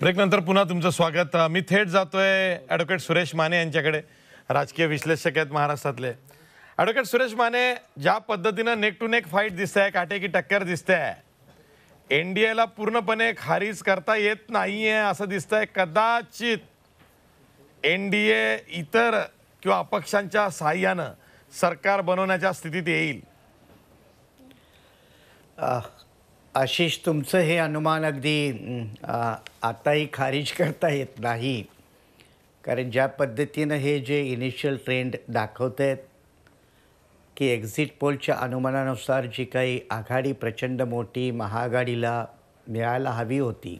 ब्रेकनंतर पुन्हा तुमचं स्वागत मी थेट जातोय ॲडव्होकेट सुरेश माने यांच्याकडे राजकीय विश्लेषक आहेत महाराष्ट्रातले ॲडव्होकेट सुरेश माने ज्या पद्धतीनं नेक टू नेक फाईट दिसते आहे काटे की टक्कर दिसते आहे एन डी एला पूर्णपणे खारीज करता येत नाही आहे असं दिसतंय आहे कदाचित एन डी ए इतर किंवा अपक्षांच्या सहाय्यानं सरकार बनवण्याच्या स्थितीत येईल आशिष तुमचं हे अनुमान अगदी आताही खारिज करता येत नाही कारण ज्या पद्धतीनं हे जे इनिशियल ट्रेंड दाखवत आहेत की एक्झिट पोलच्या अनुमानानुसार जी काही आघाडी प्रचंड मोठी महाआघाडीला मिळायला हवी होती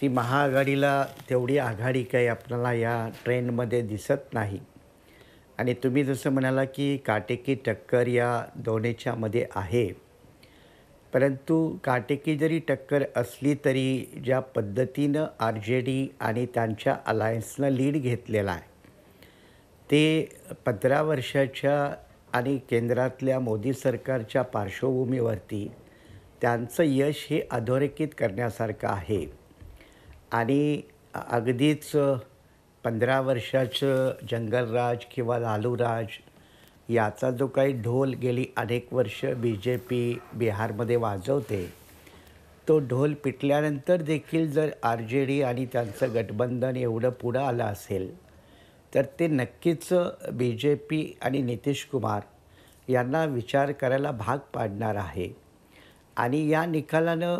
ती महाआघाडीला तेवढी आघाडी काही आपल्याला या ट्रेंडमध्ये दिसत नाही आणि तुम्ही जसं म्हणाला की काटेकी टक्कर या दोन्हीच्यामध्ये आहे परंतु काटेकी जरी टक्कर असली तरी ज्या पद्धतीनं आर जे डी आणि त्यांच्या अलायन्सनं लीड घेतलेला आहे ते पंधरा वर्षाच्या आणि केंद्रातल्या मोदी सरकारच्या पार्श्वभूमीवरती त्यांचं यश हे अधोरेखित करण्यासारखं आहे आणि अगदीच पंधरा वर्षाचं जंगलराज किंवा लालूराज याचा जो काही ढोल गेली अनेक वर्ष बी जे पी बिहारमध्ये वाजवते तो ढोल पिटल्यानंतर देखील जर आर जे डी आणि त्यांचं गठबंधन एवढं पुढं आलं असेल तर ते नक्कीच बी जे पी आणि नितीश कुमार यांना विचार करायला भाग पाडणार आहे आणि या निकालानं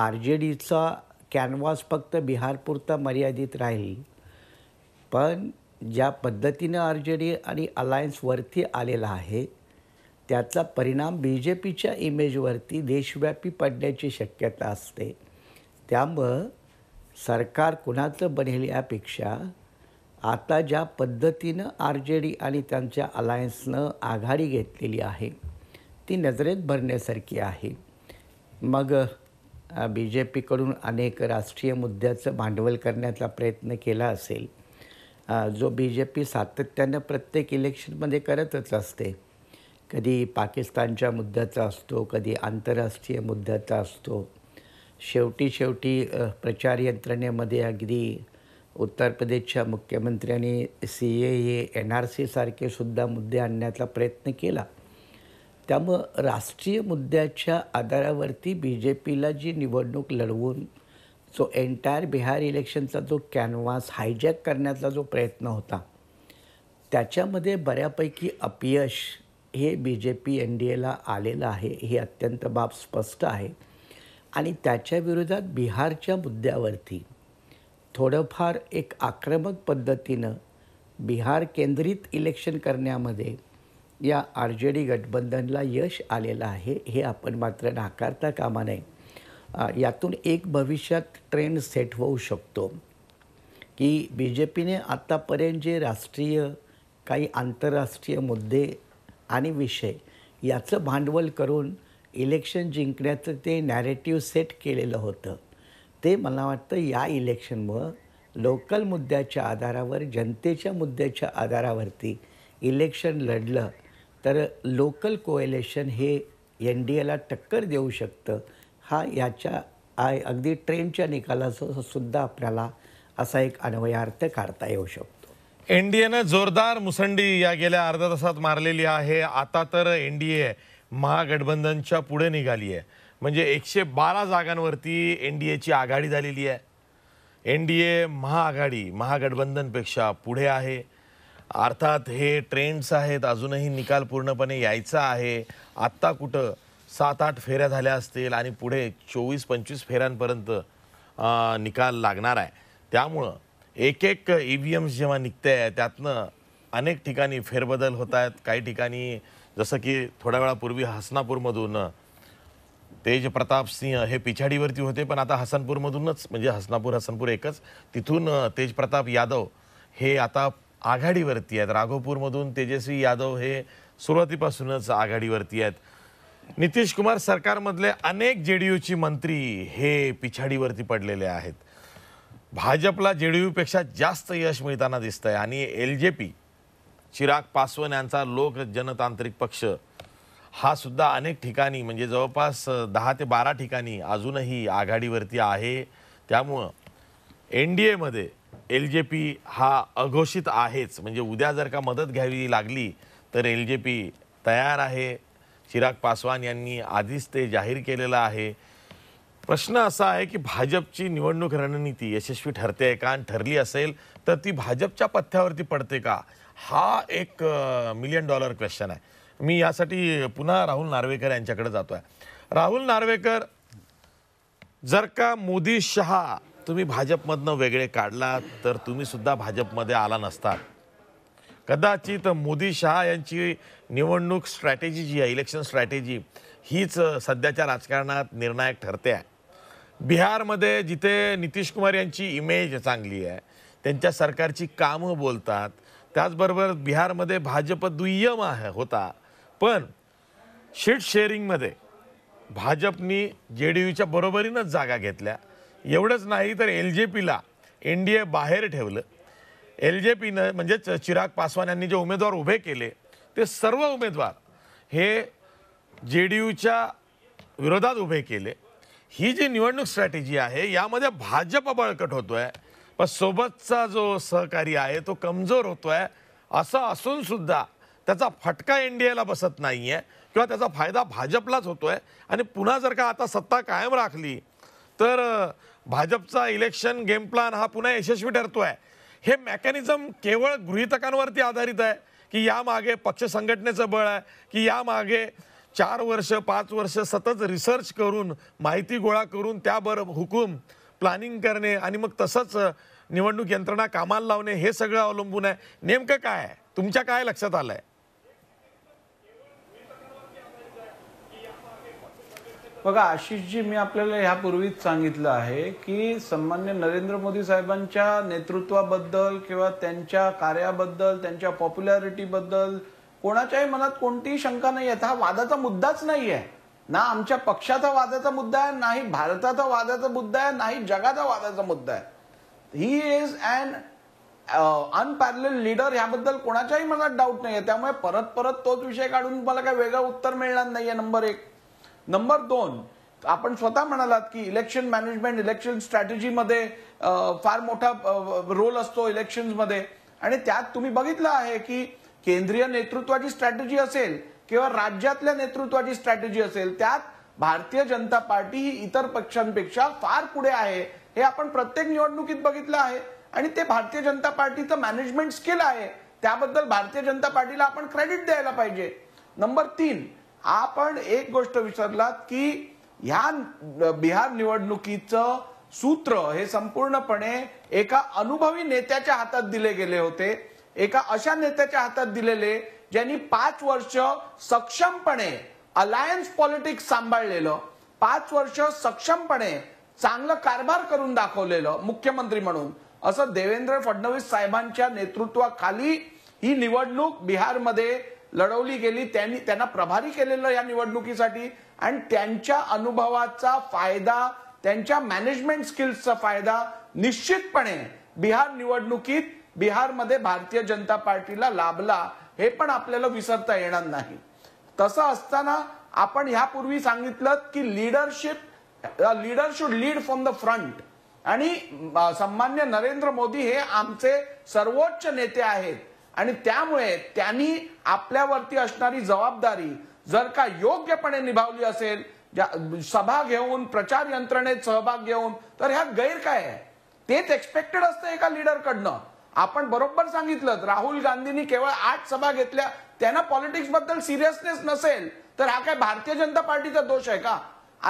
आर जे डीचा कॅनव्हास फक्त बिहारपुरता मर्यादित राहील पण ज्या पद्धतीनं आर जे डी आणि अलायन्सवरती आलेला आहे त्याचा परिणाम बी जे पीच्या इमेजवरती देशव्यापी पडण्याची शक्यता असते त्यामुळं सरकार कुणाचं बनेल यापेक्षा आता ज्या पद्धतीनं आर जे डी आणि त्यांच्या अलायन्सनं आघाडी घेतलेली आहे ती नजरेत भरण्यासारखी आहे मग बी जे पीकडून अनेक राष्ट्रीय मुद्द्याचं भांडवल करण्याचा प्रयत्न केला असेल जो बी जे पी सातत्यानं प्रत्येक इलेक्शनमध्ये करतच असते कधी पाकिस्तानच्या मुद्द्याचा असतो कधी आंतरराष्ट्रीय मुद्द्याचा असतो शेवटी शेवटी प्रचार यंत्रणेमध्ये अगदी उत्तर प्रदेशच्या मुख्यमंत्र्यांनी C A A N R सीसारखे सुद्धा मुद्दे आणण्याचा प्रयत्न केला त्यामुळं राष्ट्रीय मुद्द्याच्या आधारावरती बी जे पीला जी निवडणूक लढवून जो एंटायर बिहार इलेक्शनचा जो कॅनवास हायजॅक करण्याचा जो प्रयत्न होता त्याच्यामध्ये बऱ्यापैकी अपयश हे B J P N D एला आलेलं आहे हे अत्यंत बाब स्पष्ट आहे आणि त्याच्या बिहारच्या मुद्द्यावरती थोडंफार एक आक्रमक पद्धतीनं बिहार केंद्रित इलेक्शन करण्यामध्ये या आर जे डी गठबंधनला यश आलेलं आहे हे आपण मात्र नाकारता कामा नाही यातून एक भविष्यात ट्रेंड सेट होऊ शकतो की बी जे पीने आत्तापर्यंत जे राष्ट्रीय काही आंतरराष्ट्रीय मुद्दे आणि विषय याचं भांडवल करून इलेक्शन जिंकण्याचं ते नॅरेटिव्ह सेट केलेलं होतं ते मला वाटतं या इलेक्शनमुळं लोकल मुद्द्याच्या आधारावर जनतेच्या मुद्द्याच्या आधारावरती इलेक्शन लढलं तर लोकल कोएलेशन हे एन डी एला टक्कर देऊ शकतं हा याच्या आय अगदी ट्रेनच्या निकालाचं सुद्धा आपल्याला असा एक अन्वयार्थ काढता येऊ शकतो एन डी एनं जोरदार मुसंडी या गेल्या अर्ध्या तासात मारलेली आहे आता तर एन डी ए महागठबंधनच्या पुढे निघाली आहे म्हणजे एकशे बारा जागांवरती एन डी एची आघाडी झालेली आहे एन डी ए महाआघाडी महागठबंधनपेक्षा पुढे आहे अर्थात हे ट्रेंड्स आहेत अजूनही निकाल पूर्णपणे यायचा आहे आत्ता कुठं सात आठ फेऱ्या झाल्या असतील आणि पुढे चोवीस पंचवीस फेऱ्यांपर्यंत निकाल लागणार आहे त्यामुळं एक एक ई व्ही एम्स जेव्हा निघते आहे त्यातनं अनेक ठिकाणी फेरबदल होत आहेत काही ठिकाणी जसं की थोड्या वेळापूर्वी हसनापूरमधून तेज प्रताप सिंह हे पिछाडीवरती होते पण आता हसनपूरमधूनच म्हणजे हसनापूर हसनपूर एकच तिथून तेज प्रताप यादव हे आता आघाडीवरती आहेत राघोपूरमधून तेजस्वी यादव हे सुरुवातीपासूनच आघाडीवरती आहेत नितीश कुमार सरकारमधले अनेक जे डी यूची मंत्री हे पिछाडीवरती पडलेले आहेत भाजपला जे जेडीयूपेक्षा जास्त यश मिळताना दिसतंय आणि L J P Chirag Paswan यांचा लोक जनतांत्रिक पक्ष हा सुद्धा अनेक ठिकाणी म्हणजे जवळपास दहा ते बारा ठिकाणी अजूनही आघाडीवरती आहे त्यामुळं एन डी एमध्ये एल जे पी हा अघोषित आहेच म्हणजे उद्या जर का मदत घ्यावी लागली तर एल जे पी तयार आहे चिराग पासवान यांनी आधीच ते जाहीर केलेलं आहे प्रश्न असा आहे की भाजपची निवडणूक रणनीती यशस्वी ठरते आहे का आणि ठरली असेल तर ती भाजपच्या पथ्यावरती पडते का हा एक मिलियन डॉलर क्वेश्चन आहे मी यासाठी पुन्हा राहुल नार्वेकर यांच्याकडे जातो आहे राहुल नार्वेकर जर का मोदी शहा तुम्ही भाजपमधनं वेगळे काढला तर तुम्हीसुद्धा भाजपमध्ये आला नसतात कदाचित मोदी शहा यांची निवडणूक स्ट्रॅटेजी जी आहे इलेक्शन स्ट्रॅटेजी हीच सध्याच्या राजकारणात निर्णायक ठरते आहे बिहारमध्ये जिथे नितीश कुमार यांची इमेज चांगली आहे त्यांच्या सरकारची कामं बोलतात त्याचबरोबर बिहारमध्ये भाजप दुय्यम आहे होता पण शीट शेअरिंगमध्ये भाजपनी जे डी यूच्या बरोबरीनंच जागा घेतल्या एवढंच नाही तर एल जे पीला एन डी ए बाहेर ठेवलं एल जे पीनं म्हणजेच चिराग पासवान यांनी जे उमेदवार उभे केले ते सर्व उमेदवार हे जे डी यूच्या विरोधात उभे केले ही जी निवडणूक स्ट्रॅटेजी आहे यामध्ये भाजप बळकट होतो आहे पण सोबतचा जो सहकारी आहे तो कमजोर होतो आहे असं असूनसुद्धा त्याचा फटका एन डी एला बसत नाही आहे किंवा त्याचा फायदा भाजपलाच होतो आहे आणि पुन्हा जर का आता सत्ता कायम राखली तर भाजपचा इलेक्शन गेम प्लान हा पुन्हा यशस्वी ठरतो आहे हे मेकॅनिझम केवळ गृहितकांवरती आधारित आहे की यामागे पक्ष संघटनेचं बळ आहे की यामागे चार वर्ष पाच वर्ष सतत रिसर्च करून माहिती गोळा करून त्याबरोबर हुकूम प्लॅनिंग करणे आणि मग तसंच निवडणूक यंत्रणा कामाला लावणे हे सगळं अवलंबून आहे नेमकं काय आहे तुमच्या काय लक्षात आलं आहे बघा आशिषजी मी आपल्याला ह्यापूर्वीच सांगितलं आहे की सन्मान्य नरेंद्र मोदी साहेबांच्या नेतृत्वाबद्दल किंवा त्यांच्या कार्याबद्दल त्यांच्या पॉप्युलॅरिटीबद्दल कोणाच्याही मनात कोणतीही शंका नाही आहे हा वादाचा मुद्दाच नाही आहे ना आमच्या पक्षाचा वादाचा मुद्दा आहे नाही भारताचा वादाचा मुद्दा आहे नाही जगाचा वादाचा मुद्दा आहे he is and unparalleled leader ह्याबद्दल कोणाच्याही मनात डाऊट नाही आहे त्यामुळे परत परत तोच विषय काढून मला काही वेगळं उत्तर मिळणार नाहीये नंबर एक नंबर दोन आपण स्वतः म्हणालात की इलेक्शन मॅनेजमेंट इलेक्शन स्ट्रॅटेजीमध्ये फार मोठा रोल असतो इलेक्शन्समध्ये आणि त्यात तुम्ही बघितलं आहे की केंद्रीय नेतृत्वाची स्ट्रॅटेजी असेल किंवा राज्यातल्या नेतृत्वाची स्ट्रॅटेजी असेल त्यात भारतीय जनता पार्टी ही इतर पक्षांपेक्षा फार पुढे आहे हे आपण प्रत्येक निवडणुकीत बघितलं आहे आणि ते भारतीय जनता पार्टीचं मॅनेजमेंट स्किल आहे त्याबद्दल भारतीय जनता पार्टीला आपण क्रेडिट द्यायला पाहिजे नंबर तीन आपण एक गोष्ट विचारलात की ह्या बिहार निवडणुकीचं सूत्र हे संपूर्णपणे एका अनुभवी नेत्याच्या हातात दिले गेले होते एका अशा नेत्याच्या हातात दिलेले ज्यांनी पाच वर्ष सक्षमपणे अलायन्स पॉलिटिक्स सांभाळलेलं पाच वर्ष सक्षमपणे चांगलं कारभार करून दाखवलेलं मुख्यमंत्री म्हणून असं देवेंद्र फडणवीस साहेबांच्या नेतृत्वाखाली ही निवडणूक बिहारमध्ये लढवली गेली त्यांनी त्यांना प्रभारी केलेलं या निवडणुकीसाठी आणि त्यांच्या अनुभवाचा फायदा त्यांच्या मॅनेजमेंट स्किल्सचा फायदा निश्चितपणे बिहार निवडणुकीत बिहारमध्ये भारतीय जनता पार्टीला लाभला हे पण आपल्याला विसरता येणार नाही तसं असताना आपण ह्यापूर्वी सांगितलं की leadership leader should lead from the front आणि सन्मान्य नरेंद्र मोदी हे आमचे सर्वोच्च नेते आहेत आणि त्यामुळे त्यांनी आपल्यावरती असणारी जबाबदारी जर का योग्यपणे निभावली असेल सभा घेऊन प्रचार यंत्रणेत सहभाग घेऊन तर ह्या गैर काय आहे तेच एक्सपेक्टेड असतं एका लिडरकडनं आपण बरोबर सांगितलं राहुल गांधींनी केवळ आठ सभा घेतल्या त्यांना पॉलिटिक्स बद्दल सिरियसनेस नसेल तर हा काय भारतीय जनता पार्टीचा दोष आहे का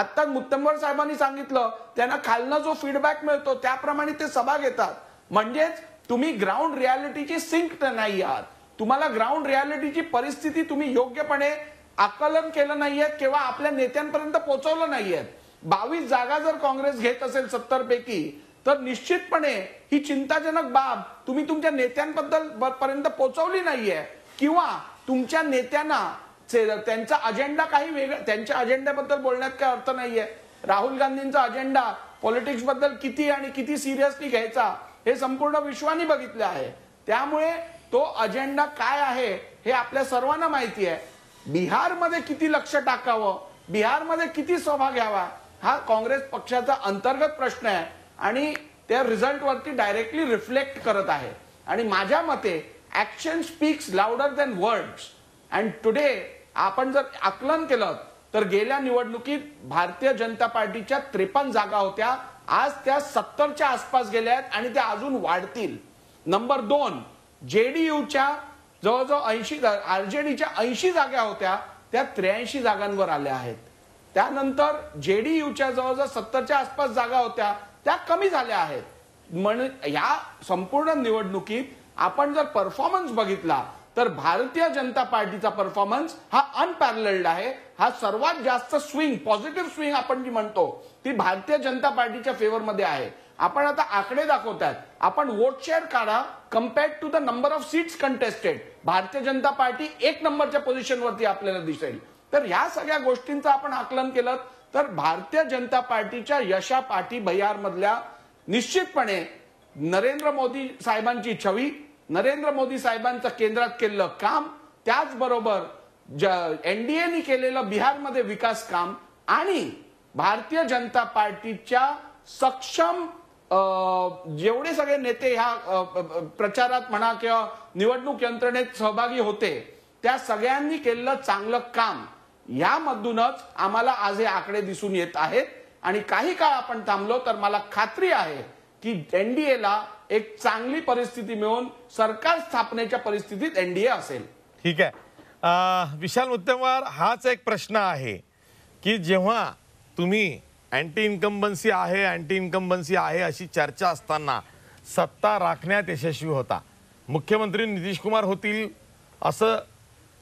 आता मुत्तंबर साहेबांनी सांगितलं त्यांना खालनं जो फीडबॅक मिळतो त्याप्रमाणे ते सभा घेतात म्हणजेच तुम्ही ग्राउंड रियालिटीची सिंक नाही आहात तुम्हाला ग्राउंड रियालिटीची परिस्थिती तुम्ही योग्यपणे आकलन केलं नाहीये किंवा आपल्या नेत्यांपर्यंत पोहोचवलं नाहीयेत बावीस जागा जर काँग्रेस घेत असेल सत्तर पैकी तर निश्चितपणे ही चिंताजनक बाब तुम्ही तुमच्या नेत्यांबद्दल पर्यंत पोहोचवली नाहीये किंवा तुमच्या नेत्यांना त्यांचा अजेंडा काही वेगळा त्यांच्या अजेंड्याबद्दल बोलण्यात काही अर्थ नाहीये राहुल गांधींचा अजेंडा पॉलिटिक्स बद्दल किती आणि किती सिरियसली घ्यायचा हे संपूर्ण विश्वाने बघितले आहे त्यामुळे तो अजेंडा काय आहे हे आपल्या सर्वांना माहिती आहे बिहारमध्ये किती लक्ष टाकावं बिहारमध्ये किती सभा घ्यावा हा काँग्रेस पक्षाचा अंतर्गत प्रश्न आहे आणि त्या रिझल्टवरती डायरेक्टली रिफ्लेक्ट करत आहे आणि माझ्या मते action speaks louder than words and today आपण जर आकलन केलं तर गेल्या निवडणुकीत भारतीय जनता पार्टीच्या त्रेपन्न जागा होत्या आज त्या सत्तरच्या आसपास गेल्या आहेत आणि त्या अजून वाढतील नंबर दोन जे यूच्या जवळजवळ ऐंशी डीच्या ऐंशी जागा होत्या त्या त्र्याऐंशी जागांवर आल्या आहेत त्यानंतर जे यूच्या जवळजवळ सत्तरच्या आसपास जागा होत्या त्या कमी झाल्या आहेत म्हणजे या संपूर्ण निवडणुकीत आपण जर परफॉर्मन्स बघितला तर भारतीय जनता पार्टीचा परफॉर्मन्स हा अनपॅरलल्ड आहे हा सर्वात जास्त स्विंग पॉझिटिव्ह स्विंग आपण जी म्हणतो ती भारतीय जनता पार्टीच्या फेवरमध्ये आहे आपण आता आकडे दाखवतात आपण वोट शेअर काढा compared to the number of seats contested Bharatiya Janata party एक नंबरच्या पोझिशनवरती आपल्याला दिसेल तर ह्या सगळ्या गोष्टींचं आपण आकलन केलं तर भारतीय जनता पार्टीच्या यशा पाठी मधल्या निश्चितपणे नरेंद्र मोदी साहेबांची छवी नरेंद्र मोदी साहेबांचं केंद्रात केलेलं काम त्याचबरोबर एनडीएनी केलेलं बिहारमध्ये विकास काम आणि भारतीय जनता पार्टीच्या सक्षम जेवढे सगळे नेते ह्या प्रचारात म्हणा किंवा निवडणूक यंत्रणेत सहभागी होते त्या सगळ्यांनी केलेलं चांगलं काम यामधूनच आम्हाला आज हे आकडे दिसून येत आहेत आणि काही काळ आपण थांबलो तर मला खात्री आहे की एनडीएला एक चांगली परिस्थिती मिळून सरकार स्थापनेच्या परिस्थितीत एनडीए असेल ठीक आहे विशाल मुद्देवार हाच एक प्रश्न आहे की जेव्हा तुम्ही अँटी इन्कम्बन्सी आहे अँटी इन्कम्बन्सी आहे अशी चर्चा असताना सत्ता राखण्यात यशस्वी होता मुख्यमंत्री नितीश कुमार होतील असं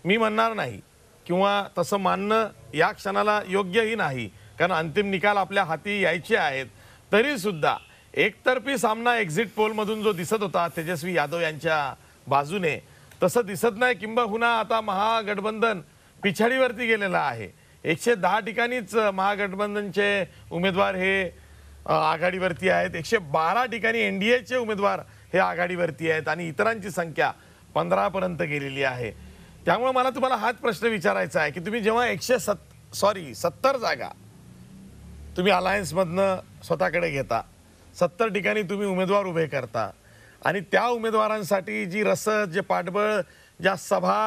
मी म्हणणार नाही किंवा तसं मानणं या क्षणाला योग्यही नाही कारण अंतिम निकाल आपल्या हाती यायचे आहेत तरीसुद्धा एकतर्फी सामना एक्झिट पोलमधून जो दिसत होता तेजस्वी यादव यांच्या बाजूने तसं दिसत नाही किंबहुना आता महागठबंधन पिछाडीवरती गेलेलं आहे एकशे दहा ठिकाणीच महागठबंधनचे उमेदवार हे आघाडीवरती आहेत एकशे बारा ठिकाणी एन डी एचे उमेदवार हे आघाडीवरती आहेत आणि इतरांची संख्या पंधरापर्यंत गेलेली आहे त्यामुळे मला तुम्हाला हाच प्रश्न विचारायचा आहे की तुम्ही जेव्हा एकशे सत् सॉरी सत्तर जागा तुम्ही अलायन्समधनं स्वतःकडे घेता सत्तर ठिकाणी तुम्ही उमेदवार उभे करता आणि त्या उमेदवारांसाठी जी रसद जे पाठबळ ज्या सभा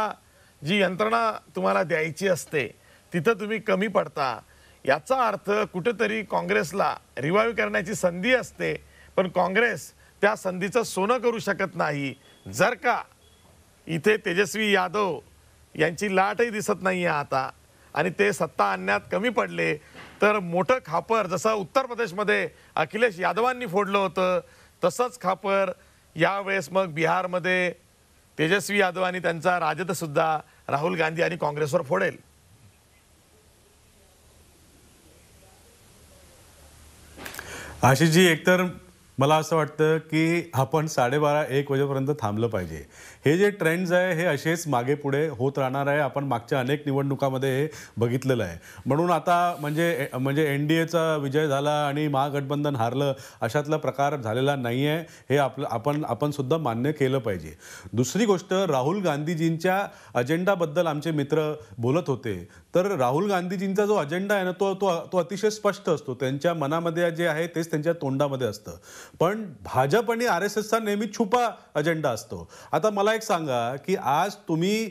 जी यंत्रणा तुम्हाला द्यायची असते तिथं तुम्ही कमी पडता याचा अर्थ कुठेतरी काँग्रेसला रिवाईव्ह करण्याची संधी असते पण काँग्रेस त्या संधीचं सोनं करू शकत नाही जर का इथे तेजस्वी यादव यांची लाटही दिसत नाही आहे आता आणि ते सत्ता आणण्यात कमी पडले तर मोठं खापर जसं उत्तर प्रदेशमध्ये अखिलेश यादवांनी फोडलं होतं तसंच खापर यावेळेस मग बिहारमध्ये तेजस्वी यादव आणि त्यांचा राजदसुद्धा राहुल गांधी आणि काँग्रेसवर फोडेल आशिषजी एकतर मला असं वाटतं की आपण साडेबारा एक वाजेपर्यंत थांबलं पाहिजे हे जे ट्रेंड्स आहे हे असेच मागे पुढे होत राहणार आहे आपण मागच्या अनेक निवडणुकामध्ये हे बघितलेलं आहे म्हणून आता म्हणजे म्हणजे एन डी एचा विजय झाला आणि महागठबंधन हारलं अशातला प्रकार झालेला नाही आहे हे आपलं आपण आपण सुद्धा मान्य केलं पाहिजे दुसरी गोष्ट राहुल गांधीजींच्या अजेंडाबद्दल आमचे मित्र बोलत होते तर राहुल गांधीजींचा जो अजेंडा आहे ना तो तो तो अतिशय स्पष्ट असतो त्यांच्या मनामध्ये जे आहे तेच त्यांच्या तोंडामध्ये असतं पण भाजप आणि आर एस एसचा नेहमी छुपा अजेंडा असतो आता मला एक सांगा की आज तुम्ही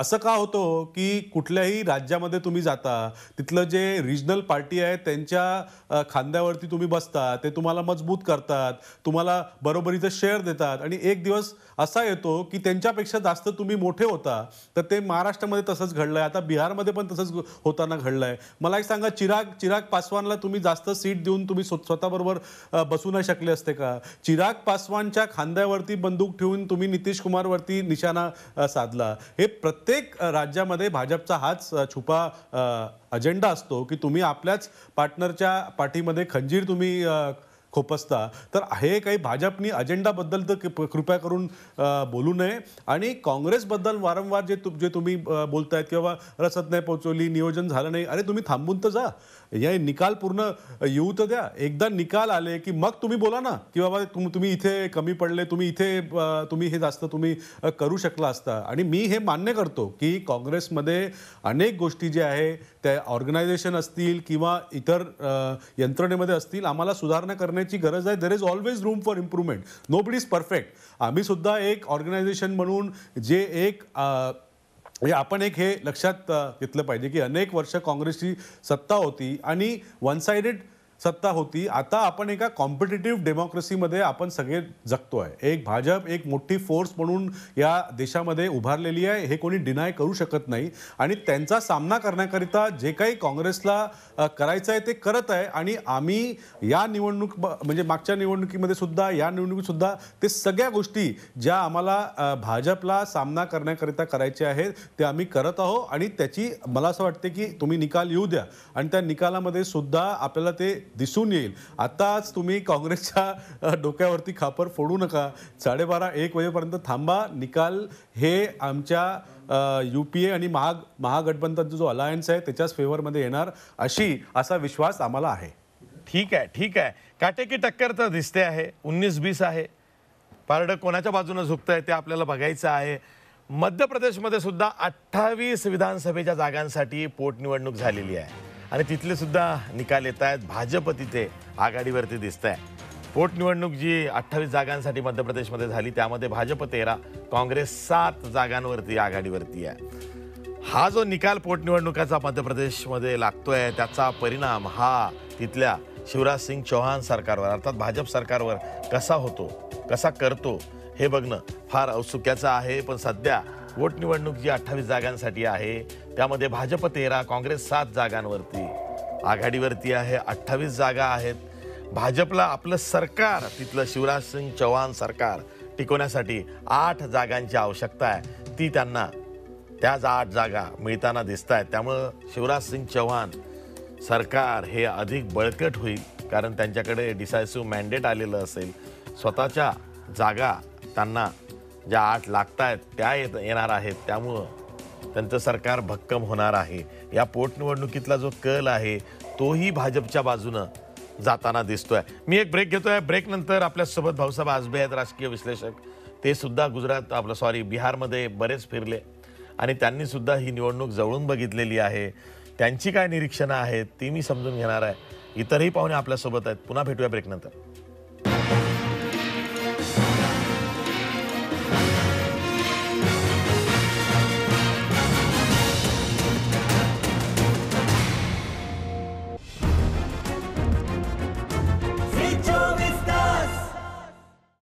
असं का होतो की कुठल्याही राज्यामध्ये तुम्ही जाता तिथलं जे रिजनल पार्टी आहे त्यांच्या खांद्यावरती तुम्ही बसता ते तुम्हाला मजबूत करतात तुम्हाला बरोबरीचं शेअर देतात आणि एक दिवस असा येतो की त्यांच्यापेक्षा जास्त तुम्ही मोठे होता तर ते महाराष्ट्रामध्ये तसंच घडलं आहे आता बिहारमध्ये पण तसंच होताना घडलं आहे मला एक सांगा चिराग चिराग पासवानला तुम्ही जास्त सीट देऊन तुम्ही स्वतःबरोबर बसू नाही शकले असते का चिराग पासवानच्या खांद्यावरती बंदूक ठेवून तुम्ही नितीश कुमारवरती निशाणा साधला हे प्रत्येक राज्यामध्ये भाजपचा हाच छुपा अजेंडा असतो की तुम्ही आपल्याच पार्टनरच्या पाठीमध्ये खंजीर तुम्ही खोपसता तर हे काही भाजपनी अजेंडाबद्दल तर कृपया करून बोलू नये आणि काँग्रेसबद्दल वारंवार जे तु जे तुम्ही बोलतायत किंवा रसद नाही पोहोचवली नियोजन झालं नाही अरे तुम्ही थांबून तर जा या निकाल पूर्ण येऊ तर द्या एकदा निकाल आले की मग तुम्ही बोला ना की बाबा तुम तुम्ही इथे कमी पडले तुम्ही इथे तुम्ही हे जास्त तुम्ही करू शकला असता आणि मी हे मान्य करतो की काँग्रेसमध्ये अनेक गोष्टी जे आहे त्या ऑर्गनायझेशन असतील किंवा इतर यंत्रणेमध्ये असतील आम्हाला सुधारणा करण्याची गरज आहे there is always room for improvement nobody is perfect आम्ही सुद्धा एक ऑर्गनायझेशन म्हणून जे एक आपण एक हे लक्षात घेतलं पाहिजे की अनेक वर्ष काँग्रेसची सत्ता होती आणि वन सायडेड सत्ता होती आता आपण एका कॉम्पिटेटिव्ह डेमोक्रेसीमध्ये आपण सगळे जगतोय एक भाजप एक मोठी फोर्स म्हणून या देशामध्ये उभारलेली आहे हे कोणी डिनाय करू शकत नाही आणि त्यांचा सामना करण्याकरिता जे काही काँग्रेसला करायचं आहे ते करत आहे आणि आम्ही या निवडणूक म्हणजे मागच्या निवडणुकीमध्ये सुद्धा या सुद्धा ते सगळ्या गोष्टी ज्या आम्हाला भाजपला सामना करण्याकरिता करायचे आहेत ते आम्ही करत आहोत आणि त्याची मला असं वाटते की तुम्ही निकाल येऊ द्या आणि त्या निकालामध्ये सुद्धा आपल्याला ते दिसून येईल आताच तुम्ही काँग्रेसच्या डोक्यावरती खापर फोडू नका साडेबारा एक वाजेपर्यंत थांबा निकाल हे आमच्या यू पी ए आणि महाग महागठबंधनचा जो अलायन्स आहे त्याच्याच फेवरमध्ये येणार अशी असा विश्वास आम्हाला आहे ठीक आहे ठीक आहे काटे की टक्कर तर दिसते आहे उन्नीस बीस आहे पारड कोणाच्या बाजूने झुकतं आहे ते आपल्याला बघायचं आहे मध्य प्रदेशमध्ये सुद्धा अठ्ठावीस विधानसभेच्या जागांसाठी पोटनिवडणूक झालेली आहे आणि तिथले सुद्धा निकाल येत आहेत भाजप तिथे आघाडीवरती दिसत आहे पोटनिवडणूक जी अठ्ठावीस जागांसाठी मध्य प्रदेशमध्ये झाली त्यामध्ये भाजप तेरा काँग्रेस सात जागांवरती आघाडीवरती आहे हा जो निकाल पोटनिवडणुकाचा मध्य प्रदेशमध्ये लागतोय त्याचा परिणाम हा तिथल्या शिवराज सिंग चौहान सरकारवर अर्थात भाजप सरकारवर कसा होतो कसा करतो हे बघणं फार औत्सुक्याचं आहे पण सध्या पोटनिवडणूक जी अठ्ठावीस जागांसाठी आहे त्यामध्ये भाजप तेरा काँग्रेस सात जागांवरती आघाडीवरती आहे अठ्ठावीस जागा आहेत भाजपला आपलं सरकार तिथलं शिवराज सिंग चौहान सरकार टिकवण्यासाठी आठ जागांची आवश्यकता आहे ती त्यांना त्याच आठ जागा मिळताना दिसत आहेत त्यामुळं शिवराज सिंग चौहान सरकार हे अधिक बळकट होईल कारण त्यांच्याकडे डिसायसिव्ह मॅन्डेट आलेलं असेल स्वतःच्या जागा त्यांना ज्या आठ लागत आहेत त्या येत येणार आहेत त्यामुळं त्यांचं सरकार भक्कम होणार आहे या पोटनिवडणुकीतला जो कल आहे तोही भाजपच्या बाजूनं जाताना दिसतोय मी एक ब्रेक घेतोय ब्रेक नंतर आपल्यासोबत भाऊसाहेब आजबे आहेत राजकीय विश्लेषक ते सुद्धा गुजरात आपलं सॉरी बिहारमध्ये बरेच फिरले आणि त्यांनी सुद्धा ही निवडणूक जवळून बघितलेली आहे त्यांची काय निरीक्षणं आहेत ती मी समजून घेणार आहे इतरही पाहुणे आपल्यासोबत आहेत पुन्हा भेटूया ब्रेकनंतर